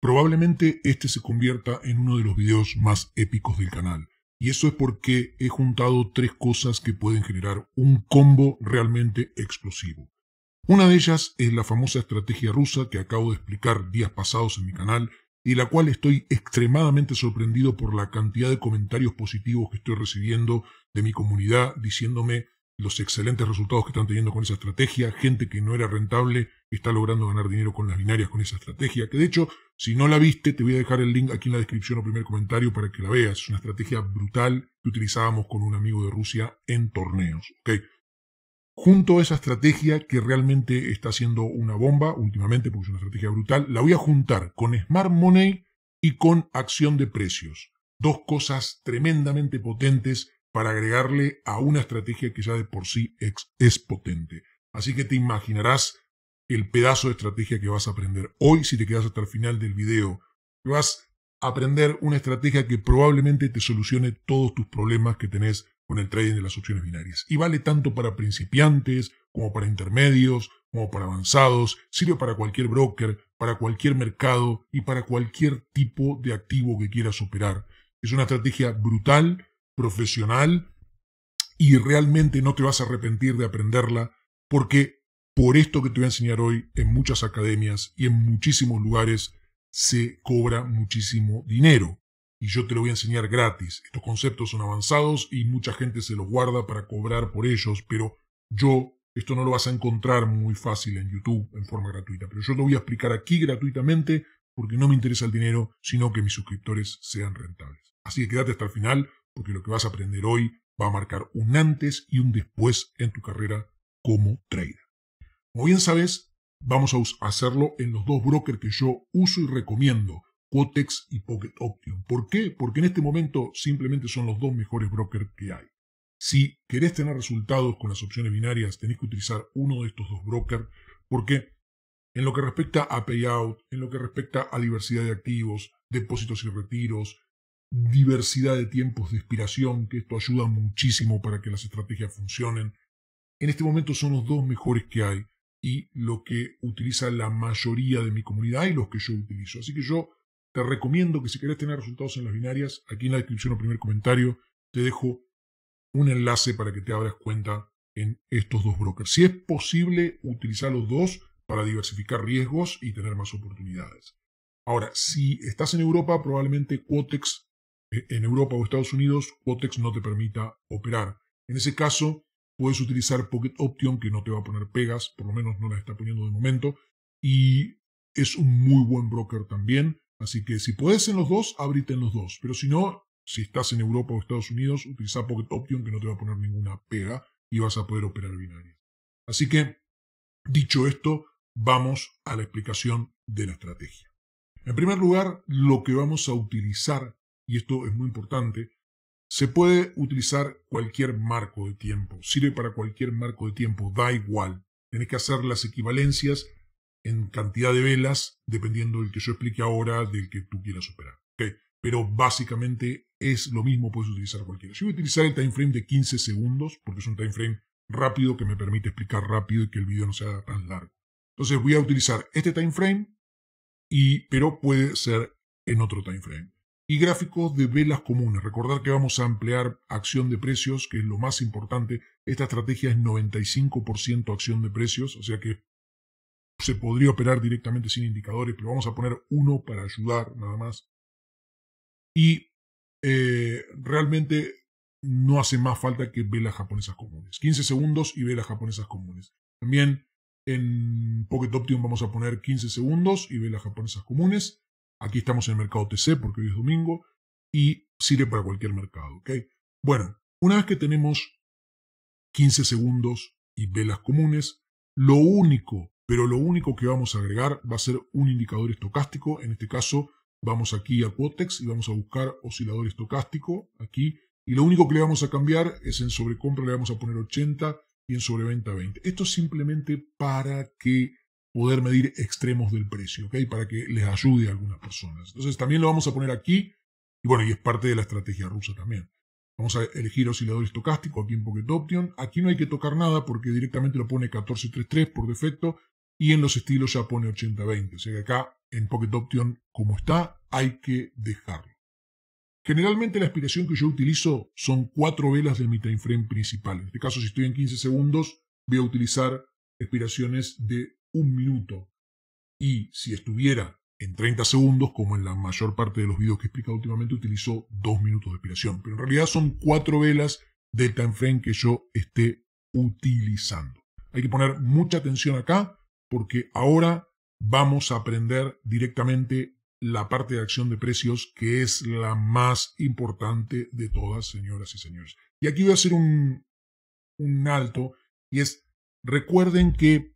Probablemente este se convierta en uno de los videos más épicos del canal. Y eso es porque he juntado tres cosas que pueden generar un combo realmente explosivo. Una de ellas es la famosa estrategia rusa que acabo de explicar días pasados en mi canal y la cual estoy extremadamente sorprendido por la cantidad de comentarios positivos que estoy recibiendo de mi comunidad diciéndome los excelentes resultados que están teniendo con esa estrategia, gente que no era rentable está logrando ganar dinero con las binarias con esa estrategia, que de hecho, si no la viste, te voy a dejar el link aquí en la descripción o primer comentario para que la veas. Es una estrategia brutal que utilizábamos con un amigo de Rusia en torneos. ¿okay? Junto a esa estrategia que realmente está siendo una bomba últimamente, porque es una estrategia brutal, la voy a juntar con Smart Money y con acción de precios. Dos cosas tremendamente potentes para agregarle a una estrategia que ya de por sí es, potente. Así que te imaginarás el pedazo de estrategia que vas a aprender hoy si te quedas hasta el final del video. Vas a aprender una estrategia que probablemente te solucione todos tus problemas que tenés con el trading de las opciones binarias. Y vale tanto para principiantes, como para intermedios, como para avanzados, sirve para cualquier broker, para cualquier mercado y para cualquier tipo de activo que quieras operar. Es una estrategia brutal profesional y realmente no te vas a arrepentir de aprenderla porque por esto que te voy a enseñar hoy en muchas academias y en muchísimos lugares se cobra muchísimo dinero y yo te lo voy a enseñar gratis. Estos conceptos son avanzados y mucha gente se los guarda para cobrar por ellos, pero yo esto no lo vas a encontrar muy fácil en YouTube en forma gratuita, pero yo lo voy a explicar aquí gratuitamente porque no me interesa el dinero, sino que mis suscriptores sean rentables. Así que quédate hasta el final porque lo que vas a aprender hoy va a marcar un antes y un después en tu carrera como trader. Como bien sabes, vamos a hacerlo en los dos brokers que yo uso y recomiendo, Quotex y Pocket Option. ¿Por qué? Porque en este momento simplemente son los dos mejores brokers que hay. Si querés tener resultados con las opciones binarias, tenés que utilizar uno de estos dos brokers, porque en lo que respecta a payout, en lo que respecta a diversidad de activos, depósitos y retiros, diversidad de tiempos de expiración, que esto ayuda muchísimo para que las estrategias funcionen. En este momento son los dos mejores que hay y lo que utiliza la mayoría de mi comunidad y los que yo utilizo. Así que yo te recomiendo que si querés tener resultados en las binarias, aquí en la descripción o primer comentario te dejo un enlace para que te abras cuenta en estos dos brokers. Si es posible, utilizar los dos para diversificar riesgos y tener más oportunidades. Ahora, si estás en Europa, probablemente Quotex e-, en Europa o Estados Unidos Quotex no te permita operar. En ese caso, puedes utilizar Pocket Option, que no te va a poner pegas, por lo menos no las está poniendo de momento, y es un muy buen broker también. Así que si puedes en los dos, ábrite en los dos. Pero si no, si estás en Europa o Estados Unidos, utiliza Pocket Option, que no te va a poner ninguna pega y vas a poder operar binarias. Así que, dicho esto, vamos a la explicación de la estrategia. En primer lugar, lo que vamos a utilizar y esto es muy importante, se puede utilizar cualquier marco de tiempo, sirve para cualquier marco de tiempo, da igual. Tienes que hacer las equivalencias en cantidad de velas, dependiendo del que yo explique ahora, del que tú quieras superar. ¿okay? Pero básicamente es lo mismo, puedes utilizar cualquiera. Yo voy a utilizar el time frame de 15 segundos, porque es un time frame rápido que me permite explicar rápido y que el video no sea tan largo. Entonces voy a utilizar este time frame, y, pero puede ser en otro time frame y gráficos de velas comunes. Recordar que vamos a ampliar acción de precios, que es lo más importante. Esta estrategia es 95% acción de precios, o sea que se podría operar directamente sin indicadores, pero vamos a poner uno para ayudar nada más. Y eh, realmente no hace más falta que velas japonesas comunes. 15 segundos y velas japonesas comunes. También en Pocket Optimum vamos a poner 15 segundos y velas japonesas comunes. Aquí estamos en el mercado TC porque hoy es domingo y sirve para cualquier mercado. Bueno, una vez que tenemos 15 segundos y velas comunes, lo único, pero lo único que vamos a agregar va a ser un indicador estocástico. En este caso, vamos aquí a Quotex y vamos a buscar oscilador estocástico aquí. Y lo único que le vamos a cambiar es en sobrecompra le vamos a poner 80 y en sobreventa 20. Esto es simplemente para que poder medir extremos del precio, ¿ok? Para que les ayude a algunas personas. Entonces también lo vamos a poner aquí, y bueno, y es parte de la estrategia rusa también. Vamos a elegir oscilador estocástico aquí en Pocket Option. Aquí no hay que tocar nada porque directamente lo pone 1433 por defecto y en los estilos ya pone 8020. O sea que acá en Pocket Option como está hay que dejarlo. Generalmente la aspiración que yo utilizo son cuatro velas de mi time frame principal. En este caso si estoy en 15 segundos voy a utilizar aspiraciones de un minuto. Y si estuviera en 30 segundos, como en la mayor parte de los videos que he explicado últimamente, utilizo dos minutos de expiración. Pero en realidad son 4 velas del time frame que yo esté utilizando. Hay que poner mucha atención acá porque ahora vamos a aprender directamente la parte de acción de precios que es la más importante de todas, señoras y señores. Y aquí voy a hacer un, un alto y es, recuerden que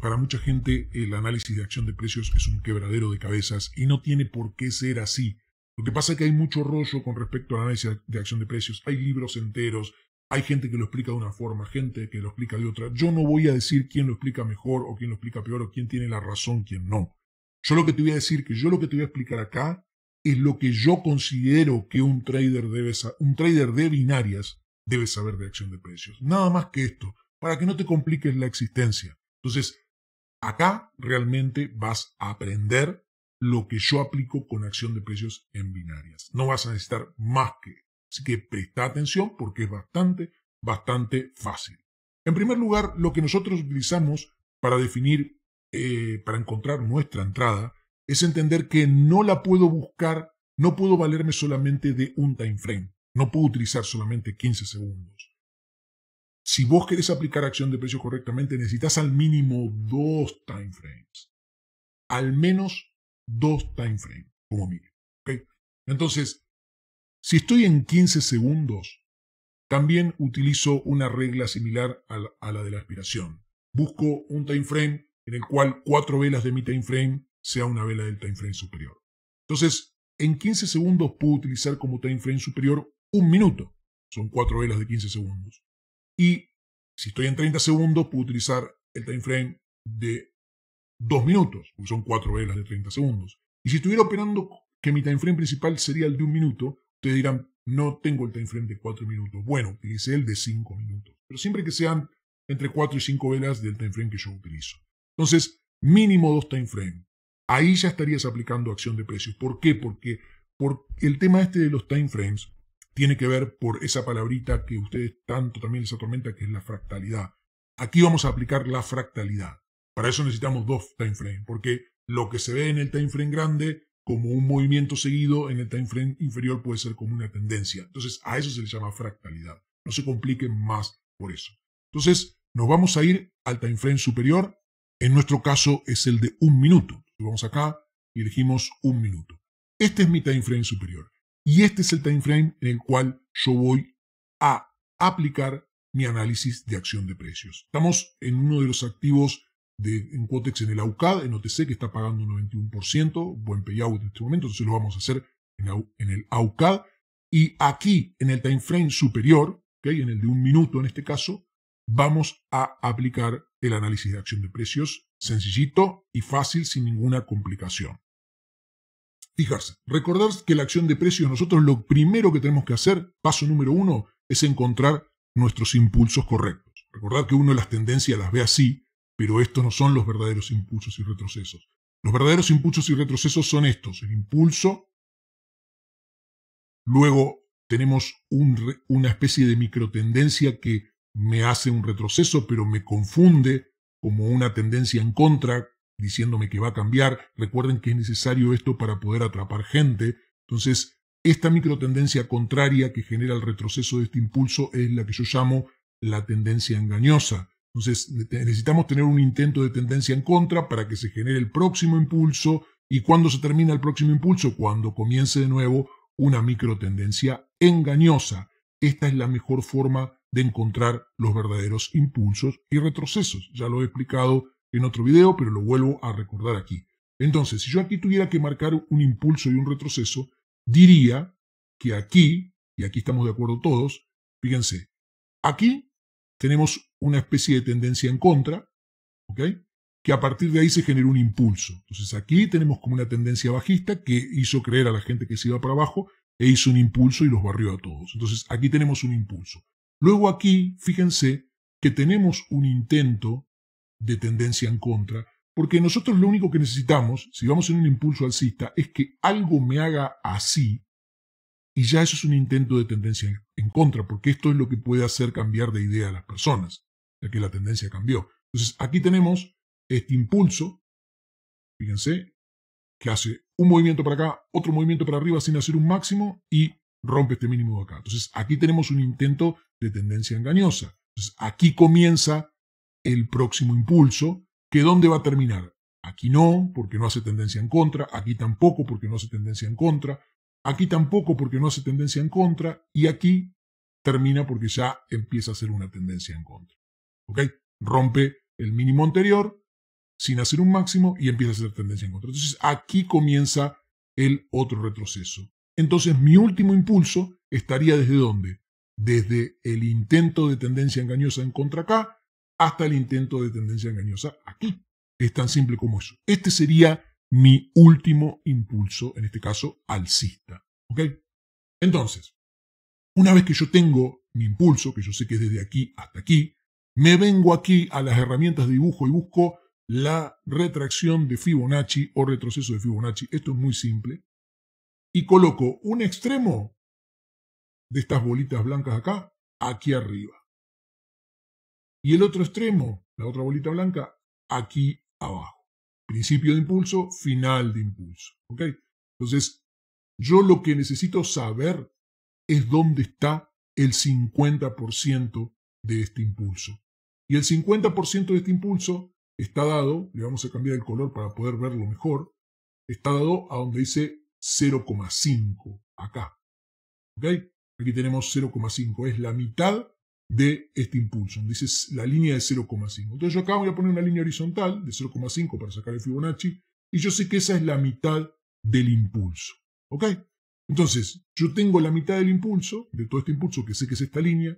para mucha gente el análisis de acción de precios es un quebradero de cabezas y no tiene por qué ser así. Lo que pasa es que hay mucho rollo con respecto al análisis de acción de precios. Hay libros enteros, hay gente que lo explica de una forma, gente que lo explica de otra. Yo no voy a decir quién lo explica mejor o quién lo explica peor o quién tiene la razón, quién no. Yo lo que te voy a decir, que yo lo que te voy a explicar acá es lo que yo considero que un trader debe un trader de binarias debe saber de acción de precios. Nada más que esto, para que no te compliques la existencia. Entonces, acá realmente vas a aprender lo que yo aplico con acción de precios en binarias. No vas a necesitar más que. Así que presta atención porque es bastante, bastante fácil. En primer lugar, lo que nosotros utilizamos para definir, eh, para encontrar nuestra entrada, es entender que no la puedo buscar, no puedo valerme solamente de un time frame, no puedo utilizar solamente 15 segundos. Si vos querés aplicar acción de precio correctamente, necesitas al mínimo dos time frames. Al menos dos time frames, como mínimo. Entonces, si estoy en 15 segundos, también utilizo una regla similar a la, de la aspiración. Busco un time frame en el cual cuatro velas de mi time frame sea una vela del time frame superior. Entonces, en 15 segundos puedo utilizar como time frame superior un minuto. Son cuatro velas de 15 segundos. Y si estoy en 30 segundos, puedo utilizar el time frame de 2 minutos, porque son 4 velas de 30 segundos. Y si estuviera operando que mi time frame principal sería el de un minuto, ustedes dirán, no tengo el time frame de 4 minutos. Bueno, utilicé el de 5 minutos. Pero siempre que sean entre 4 y 5 velas del time frame que yo utilizo. Entonces, mínimo 2 time frames. Ahí ya estarías aplicando acción de precios. ¿Por qué? Porque el tema este de los time frames tiene que ver por esa palabrita que ustedes tanto también les atormenta, que es la fractalidad. Aquí vamos a aplicar la fractalidad. Para eso necesitamos dos time porque lo que se ve en el time frame grande como un movimiento seguido en el time frame inferior puede ser como una tendencia. Entonces a eso se le llama fractalidad. No se compliquen más por eso. Entonces nos vamos a ir al time frame superior. En nuestro caso es el de un minuto. Vamos acá y elegimos un minuto. Este es mi time frame superior. Y este es el time frame en el cual yo voy a aplicar mi análisis de acción de precios. Estamos en uno de los activos de, en Quotex en el AUCAD, en OTC, que está pagando un 91%, buen payout en este momento, entonces lo vamos a hacer en, el AUCAD. Y aquí, en el time frame superior, ¿okay? en el de un minuto en este caso, vamos a aplicar el análisis de acción de precios sencillito y fácil, sin ninguna complicación. Fijarse, recordar que la acción de precios nosotros lo primero que tenemos que hacer, paso número uno, es encontrar nuestros impulsos correctos. Recordar que uno las tendencias las ve así, pero estos no son los verdaderos impulsos y retrocesos. Los verdaderos impulsos y retrocesos son estos, el impulso, luego tenemos un, una especie de microtendencia que me hace un retroceso, pero me confunde como una tendencia en contra, diciéndome que va a cambiar. Recuerden que es necesario esto para poder atrapar gente. Entonces, esta microtendencia contraria que genera el retroceso de este impulso es la que yo llamo la tendencia engañosa. Entonces, necesitamos tener un intento de tendencia en contra para que se genere el próximo impulso. ¿Y cuando se termina el próximo impulso? Cuando comience de nuevo una microtendencia engañosa. Esta es la mejor forma de encontrar los verdaderos impulsos y retrocesos. Ya lo he explicado en otro video, pero lo vuelvo a recordar aquí. Entonces, si yo aquí tuviera que marcar un impulso y un retroceso, diría que aquí, y aquí estamos de acuerdo todos, fíjense, aquí tenemos una especie de tendencia en contra, ¿ok? que a partir de ahí se generó un impulso. Entonces aquí tenemos como una tendencia bajista que hizo creer a la gente que se iba para abajo e hizo un impulso y los barrió a todos. Entonces aquí tenemos un impulso. Luego aquí, fíjense que tenemos un intento de tendencia en contra, porque nosotros lo único que necesitamos, si vamos en un impulso alcista, es que algo me haga así, y ya eso es un intento de tendencia en contra, porque esto es lo que puede hacer cambiar de idea a las personas, ya que la tendencia cambió. Entonces, aquí tenemos este impulso, fíjense, que hace un movimiento para acá, otro movimiento para arriba sin hacer un máximo y rompe este mínimo de acá. Entonces, aquí tenemos un intento de tendencia engañosa. Entonces, aquí comienza el próximo impulso, que dónde va a terminar. Aquí no, porque no hace tendencia en contra, aquí tampoco, porque no hace tendencia en contra, aquí tampoco, porque no hace tendencia en contra, y aquí termina porque ya empieza a ser una tendencia en contra. ¿Ok? Rompe el mínimo anterior sin hacer un máximo y empieza a hacer tendencia en contra. Entonces aquí comienza el otro retroceso. Entonces mi último impulso estaría desde dónde? Desde el intento de tendencia engañosa en contra acá hasta el intento de tendencia engañosa aquí. Es tan simple como eso. Este sería mi último impulso, en este caso alcista. Entonces, una vez que yo tengo mi impulso, que yo sé que es desde aquí hasta aquí, me vengo aquí a las herramientas de dibujo y busco la retracción de Fibonacci o retroceso de Fibonacci. Esto es muy simple. Y coloco un extremo de estas bolitas blancas acá, aquí arriba. Y el otro extremo, la otra bolita blanca, aquí abajo. Principio de impulso, final de impulso. Entonces, yo lo que necesito saber es dónde está el 50% de este impulso. Y el 50% de este impulso está dado, le vamos a cambiar el color para poder verlo mejor, está dado a donde dice 0,5, acá. Aquí tenemos 0,5, es la mitad de este impulso. Dice la línea de 0,5. Entonces yo acá voy a poner una línea horizontal de 0,5 para sacar el Fibonacci y yo sé que esa es la mitad del impulso. ¿Ok? Entonces yo tengo la mitad del impulso, de todo este impulso que sé que es esta línea,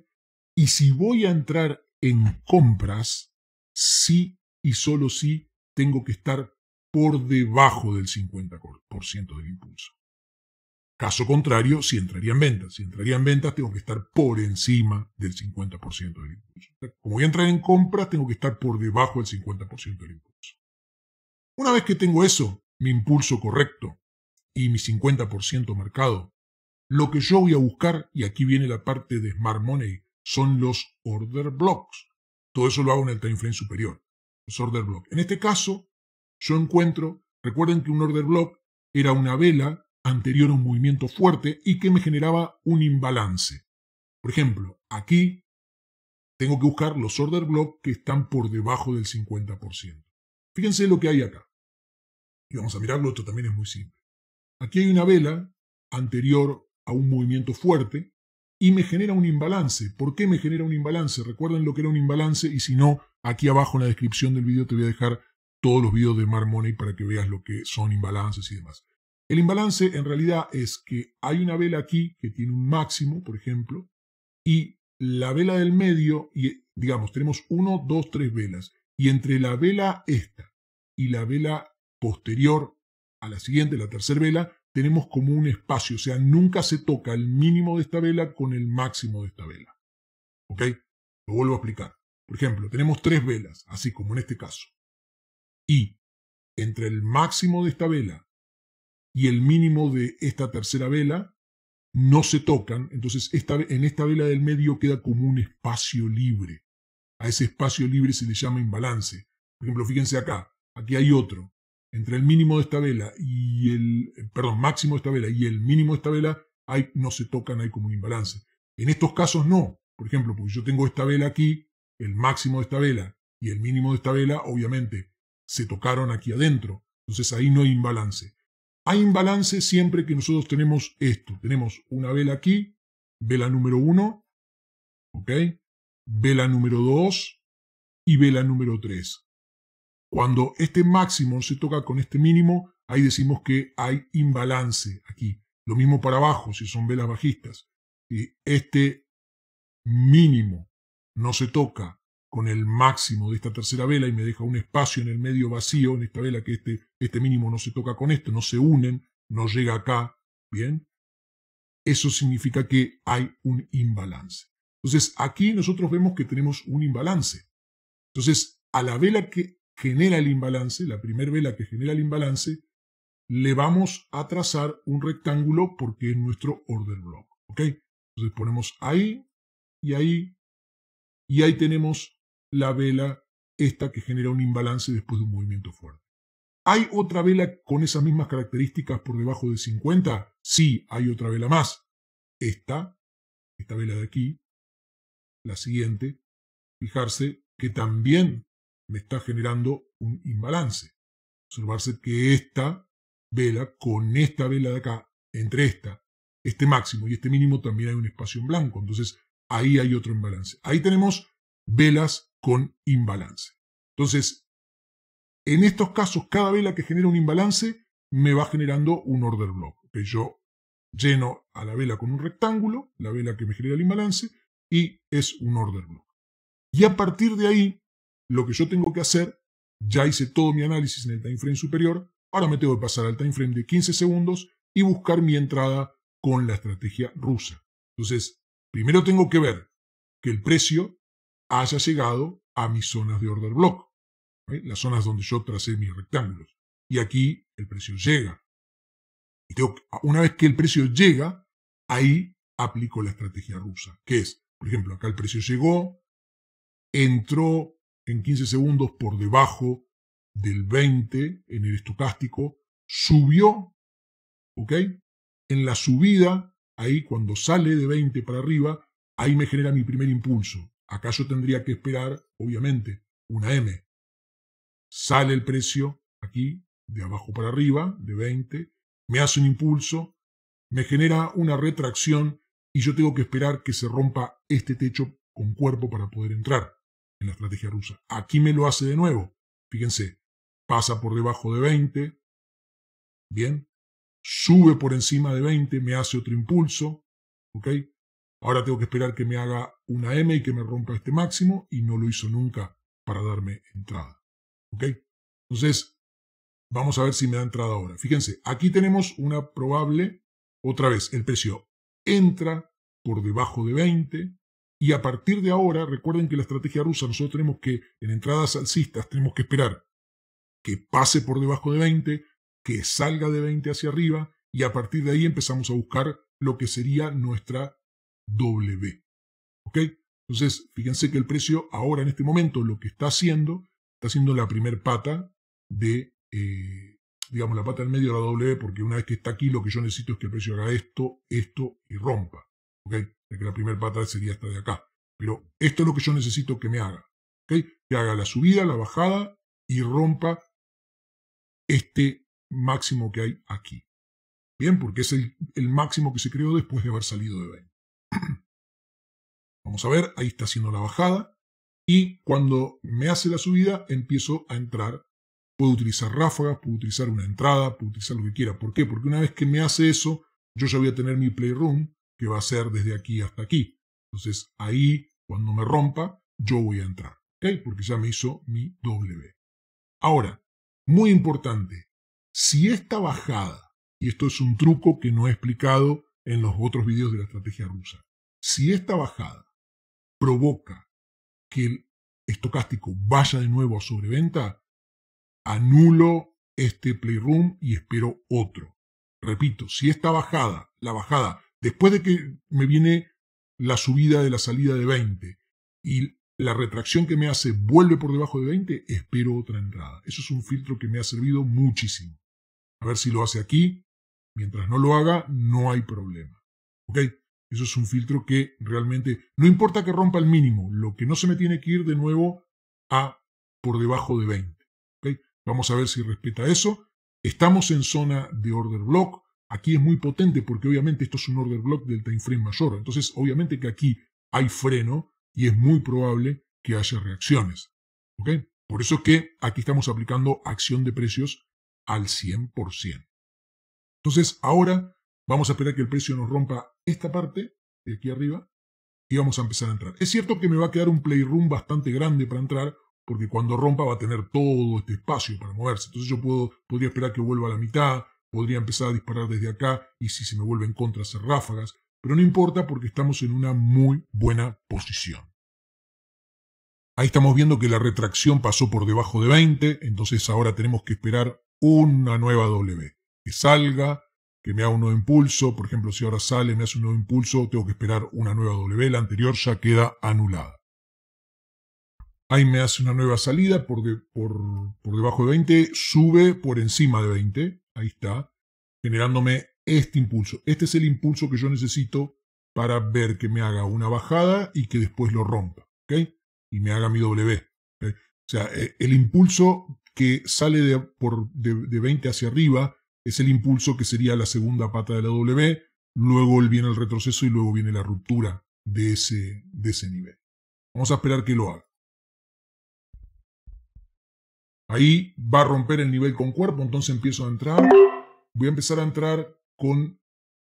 y si voy a entrar en compras, sí y solo sí tengo que estar por debajo del 50% del impulso. Caso contrario, si entraría en ventas, si entraría en ventas, tengo que estar por encima del 50% del impulso. Como voy a entrar en compras, tengo que estar por debajo del 50% del impulso. Una vez que tengo eso, mi impulso correcto y mi 50% marcado, lo que yo voy a buscar, y aquí viene la parte de Smart Money, son los order blocks. Todo eso lo hago en el time frame superior, los order blocks. En este caso, yo encuentro, recuerden que un order block era una vela anterior a un movimiento fuerte y que me generaba un imbalance. Por ejemplo, aquí tengo que buscar los order block que están por debajo del 50%. Fíjense lo que hay acá. Y vamos a mirarlo, esto también es muy simple. Aquí hay una vela anterior a un movimiento fuerte y me genera un imbalance. ¿Por qué me genera un imbalance? Recuerden lo que era un imbalance y si no, aquí abajo en la descripción del video te voy a dejar todos los videos de Marmoney. para que veas lo que son imbalances y demás. El imbalance en realidad es que hay una vela aquí que tiene un máximo, por ejemplo, y la vela del medio, y digamos, tenemos uno, dos, tres velas, y entre la vela esta y la vela posterior a la siguiente, la tercera vela, tenemos como un espacio, o sea, nunca se toca el mínimo de esta vela con el máximo de esta vela. ¿Ok? Lo vuelvo a explicar. Por ejemplo, tenemos tres velas, así como en este caso. Y entre el máximo de esta vela y el mínimo de esta tercera vela no se tocan, entonces esta, en esta vela del medio queda como un espacio libre. A ese espacio libre se le llama imbalance. Por ejemplo, fíjense acá, aquí hay otro. Entre el mínimo de esta vela y el, perdón, máximo de esta vela y el mínimo de esta vela, no se tocan, hay como un imbalance. En estos casos no. Por ejemplo, porque yo tengo esta vela aquí, el máximo de esta vela y el mínimo de esta vela, obviamente, se tocaron aquí adentro. Entonces ahí no hay imbalance. Hay imbalance siempre que nosotros tenemos esto. Tenemos una vela aquí, vela número 1, ¿ok? Vela número 2 y vela número 3. Cuando este máximo se toca con este mínimo, ahí decimos que hay imbalance aquí. Lo mismo para abajo, si son velas bajistas. este mínimo no se toca con el máximo de esta tercera vela y me deja un espacio en el medio vacío, en esta vela que este, este mínimo no se toca con esto, no se unen, no llega acá, ¿bien? Eso significa que hay un imbalance. Entonces, aquí nosotros vemos que tenemos un imbalance. Entonces, a la vela que genera el imbalance, la primera vela que genera el imbalance, le vamos a trazar un rectángulo porque es nuestro order block, ¿ok? Entonces ponemos ahí y ahí y ahí tenemos la vela esta que genera un imbalance después de un movimiento fuerte. ¿Hay otra vela con esas mismas características por debajo de 50? Sí, hay otra vela más. Esta, esta vela de aquí, la siguiente, fijarse que también me está generando un imbalance. Observarse que esta vela con esta vela de acá, entre esta, este máximo y este mínimo también hay un espacio en blanco. Entonces ahí hay otro imbalance. Ahí tenemos velas con imbalance. Entonces, en estos casos, cada vela que genera un imbalance me va generando un order block, que yo lleno a la vela con un rectángulo, la vela que me genera el imbalance, y es un order block. Y a partir de ahí, lo que yo tengo que hacer, ya hice todo mi análisis en el time frame superior, ahora me tengo que pasar al time frame de 15 segundos y buscar mi entrada con la estrategia rusa. Entonces, primero tengo que ver que el precio haya llegado a mis zonas de order block, ¿eh? las zonas donde yo tracé mis rectángulos. Y aquí el precio llega. Y una vez que el precio llega, ahí aplico la estrategia rusa, que es, por ejemplo, acá el precio llegó, entró en 15 segundos por debajo del 20 en el estocástico, subió, ¿ok? En la subida, ahí cuando sale de 20 para arriba, ahí me genera mi primer impulso yo tendría que esperar, obviamente, una M? Sale el precio aquí, de abajo para arriba, de 20, me hace un impulso, me genera una retracción y yo tengo que esperar que se rompa este techo con cuerpo para poder entrar en la estrategia rusa. Aquí me lo hace de nuevo. Fíjense, pasa por debajo de 20, bien, sube por encima de 20, me hace otro impulso, ¿ok? Ahora tengo que esperar que me haga una M y que me rompa este máximo y no lo hizo nunca para darme entrada. ¿Ok? Entonces, vamos a ver si me da entrada ahora. Fíjense, aquí tenemos una probable, otra vez, el precio entra por debajo de 20 y a partir de ahora, recuerden que la estrategia rusa, nosotros tenemos que, en entradas alcistas, tenemos que esperar que pase por debajo de 20, que salga de 20 hacia arriba y a partir de ahí empezamos a buscar lo que sería nuestra W. ¿Ok? Entonces, fíjense que el precio ahora en este momento lo que está haciendo, está haciendo la primer pata de, eh, digamos, la pata del medio de la W, porque una vez que está aquí, lo que yo necesito es que el precio haga esto, esto y rompa. ¿Ok? la primera pata sería esta de acá. Pero esto es lo que yo necesito que me haga. ¿Ok? Que haga la subida, la bajada y rompa este máximo que hay aquí. Bien, porque es el, el máximo que se creó después de haber salido de 20. Vamos a ver, ahí está haciendo la bajada. Y cuando me hace la subida, empiezo a entrar. Puedo utilizar ráfagas, puedo utilizar una entrada, puedo utilizar lo que quiera. ¿Por qué? Porque una vez que me hace eso, yo ya voy a tener mi playroom, que va a ser desde aquí hasta aquí. Entonces ahí, cuando me rompa, yo voy a entrar. ¿Ok? Porque ya me hizo mi W. Ahora, muy importante, si esta bajada, y esto es un truco que no he explicado en los otros videos de la estrategia rusa. Si esta bajada provoca que el estocástico vaya de nuevo a sobreventa, anulo este playroom y espero otro. Repito, si esta bajada, la bajada, después de que me viene la subida de la salida de 20 y la retracción que me hace vuelve por debajo de 20, espero otra entrada. Eso es un filtro que me ha servido muchísimo. A ver si lo hace aquí, Mientras no lo haga, no hay problema. ¿Ok? Eso es un filtro que realmente, no importa que rompa el mínimo, lo que no se me tiene que ir de nuevo a por debajo de 20. ¿Ok? Vamos a ver si respeta eso. Estamos en zona de order block. Aquí es muy potente porque obviamente esto es un order block del time frame mayor. Entonces, obviamente que aquí hay freno y es muy probable que haya reacciones. ¿Ok? Por eso es que aquí estamos aplicando acción de precios al 100%. Entonces, ahora vamos a esperar que el precio nos rompa esta parte de aquí arriba y vamos a empezar a entrar. Es cierto que me va a quedar un playroom bastante grande para entrar, porque cuando rompa va a tener todo este espacio para moverse. Entonces yo puedo, podría esperar que vuelva a la mitad, podría empezar a disparar desde acá y si se me vuelve en contra hacer ráfagas, pero no importa porque estamos en una muy buena posición. Ahí estamos viendo que la retracción pasó por debajo de 20, entonces ahora tenemos que esperar una nueva W que salga, que me haga un nuevo impulso. Por ejemplo, si ahora sale, me hace un nuevo impulso, tengo que esperar una nueva W, la anterior ya queda anulada. Ahí me hace una nueva salida por, por, por debajo de 20, sube por encima de 20, ahí está, generándome este impulso. Este es el impulso que yo necesito para ver que me haga una bajada y que después lo rompa, Y me haga mi W. O sea, eh, el impulso que sale de, por, de 20 hacia arriba es el impulso que sería la segunda pata de la W, luego viene el retroceso y luego viene la ruptura de ese, de ese nivel. Vamos a esperar que lo haga. Ahí va a romper el nivel con cuerpo, entonces empiezo a entrar. Voy a empezar a entrar con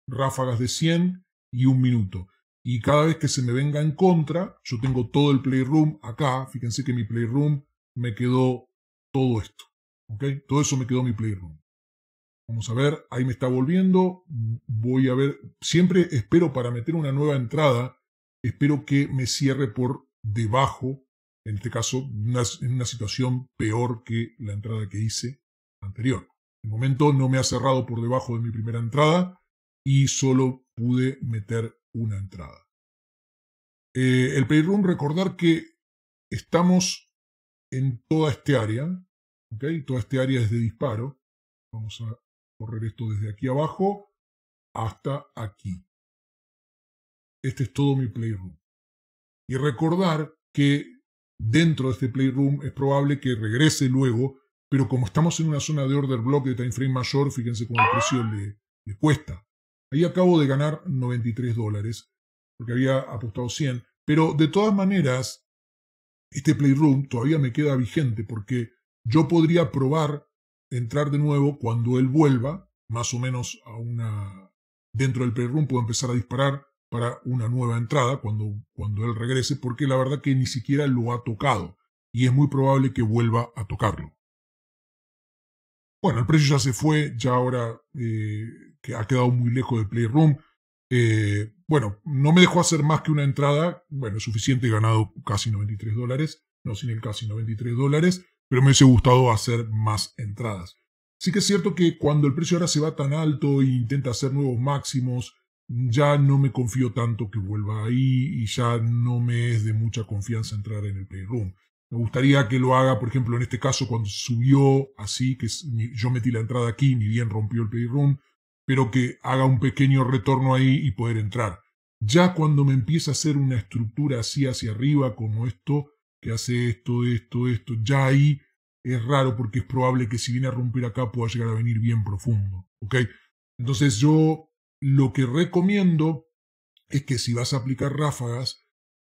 ráfagas de 100 y un minuto. Y cada vez que se me venga en contra, yo tengo todo el playroom acá. Fíjense que mi playroom me quedó todo esto. Todo eso me quedó mi playroom. Vamos a ver, ahí me está volviendo. Voy a ver, siempre espero para meter una nueva entrada, espero que me cierre por debajo, en este caso, en una situación peor que la entrada que hice anterior. De momento no me ha cerrado por debajo de mi primera entrada y solo pude meter una entrada. Eh, el Playroom, recordar que estamos en toda este área, Toda este área es de disparo. Vamos a correr esto desde aquí abajo hasta aquí. Este es todo mi playroom. Y recordar que dentro de este playroom es probable que regrese luego, pero como estamos en una zona de order block de time frame mayor, fíjense cómo el precio le, le cuesta. Ahí acabo de ganar 93 dólares, porque había apostado 100. Pero de todas maneras, este playroom todavía me queda vigente, porque yo podría probar entrar de nuevo cuando él vuelva, más o menos a una... dentro del playroom puedo empezar a disparar para una nueva entrada cuando, cuando él regrese, porque la verdad que ni siquiera lo ha tocado y es muy probable que vuelva a tocarlo. Bueno, el precio ya se fue, ya ahora eh, que ha quedado muy lejos del Playroom. Eh, bueno, no me dejó hacer más que una entrada, bueno, suficiente, he ganado casi 93 dólares, no sin el casi 93 dólares pero me hubiese gustado hacer más entradas. Sí que es cierto que cuando el precio ahora se va tan alto e intenta hacer nuevos máximos, ya no me confío tanto que vuelva ahí y ya no me es de mucha confianza entrar en el playroom. Me gustaría que lo haga, por ejemplo, en este caso cuando subió así, que yo metí la entrada aquí, ni bien rompió el playroom, pero que haga un pequeño retorno ahí y poder entrar. Ya cuando me empieza a hacer una estructura así hacia arriba como esto, que hace esto, esto, esto, ya ahí es raro porque es probable que si viene a romper acá pueda llegar a venir bien profundo. Entonces yo lo que recomiendo es que si vas a aplicar ráfagas,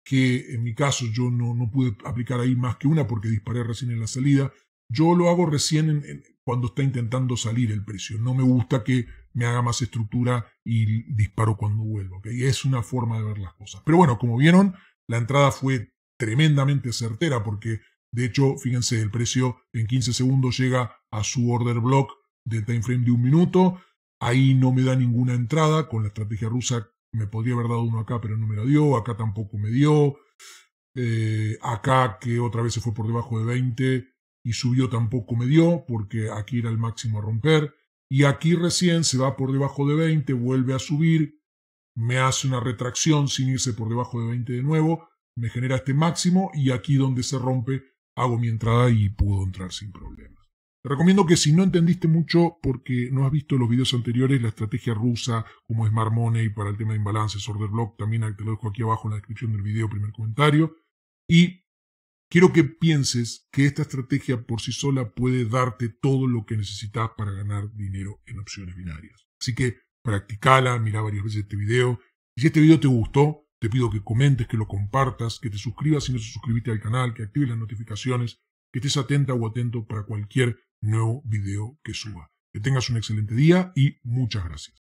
que en mi caso yo no, no pude aplicar ahí más que una porque disparé recién en la salida, yo lo hago recién cuando está intentando salir el precio. No me gusta que me haga más estructura y disparo cuando vuelvo. Es una forma de ver las cosas. Pero bueno, como vieron, la entrada fue tremendamente certera, porque de hecho, fíjense, el precio en 15 segundos llega a su order block de time frame de un minuto. Ahí no me da ninguna entrada. Con la estrategia rusa me podría haber dado uno acá, pero no me la dio. Acá tampoco me dio. Eh, acá, que otra vez se fue por debajo de 20 y subió, tampoco me dio, porque aquí era el máximo a romper. Y aquí recién se va por debajo de 20, vuelve a subir, me hace una retracción sin irse por debajo de 20 de nuevo me genera este máximo y aquí donde se rompe hago mi entrada y puedo entrar sin problemas. Te recomiendo que si no entendiste mucho porque no has visto los videos anteriores, la estrategia rusa, como es y para el tema de imbalances, order block, también te lo dejo aquí abajo en la descripción del video, primer comentario. Y quiero que pienses que esta estrategia por sí sola puede darte todo lo que necesitas para ganar dinero en opciones binarias. Así que practicala, mira varias veces este video. Y si este video te gustó, te pido que comentes, que lo compartas, que te suscribas si no te suscribiste al canal, que actives las notificaciones, que estés atenta o atento para cualquier nuevo video que suba. Que tengas un excelente día y muchas gracias.